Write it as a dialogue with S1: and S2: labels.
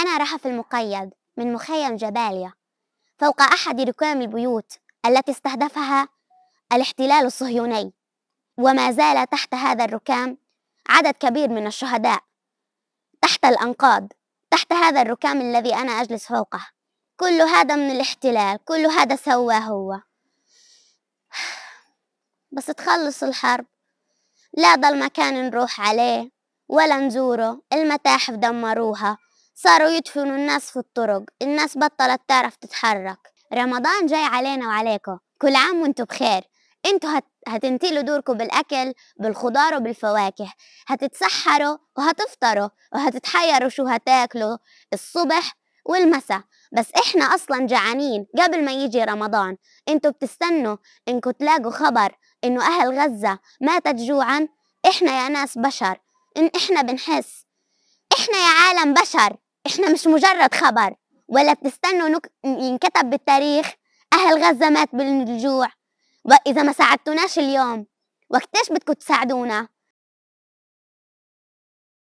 S1: أنا رهف المقيد من مخيم جباليا فوق أحد ركام البيوت التي استهدفها الاحتلال الصهيوني وما زال تحت هذا الركام عدد كبير من الشهداء تحت الأنقاض تحت هذا الركام الذي أنا أجلس فوقه كل هذا من الاحتلال كل هذا سواه هو بس تخلص الحرب لا ضل مكان نروح عليه ولا نزوره المتاحف دمروها صاروا يدفنوا الناس في الطرق الناس بطلت تعرف تتحرك رمضان جاي علينا وعليكم كل عام وانتم بخير انتوا هت... هتنتلوا دوركم بالأكل بالخضار وبالفواكه هتتسحروا وهتفطروا وهتتحيروا شو هتاكلوا الصبح والمساء بس احنا اصلا جعانين قبل ما يجي رمضان انتوا بتستنوا انكم تلاقوا خبر انه اهل غزة ماتت جوعا احنا يا ناس بشر ان احنا بنحس احنا يا عالم بشر احنا مش مجرد خبر ولا بتستنوا نك... ينكتب بالتاريخ أهل غزة مات بالجوع وإذا ما ساعدتوناش اليوم وقتاش بدكم تساعدونا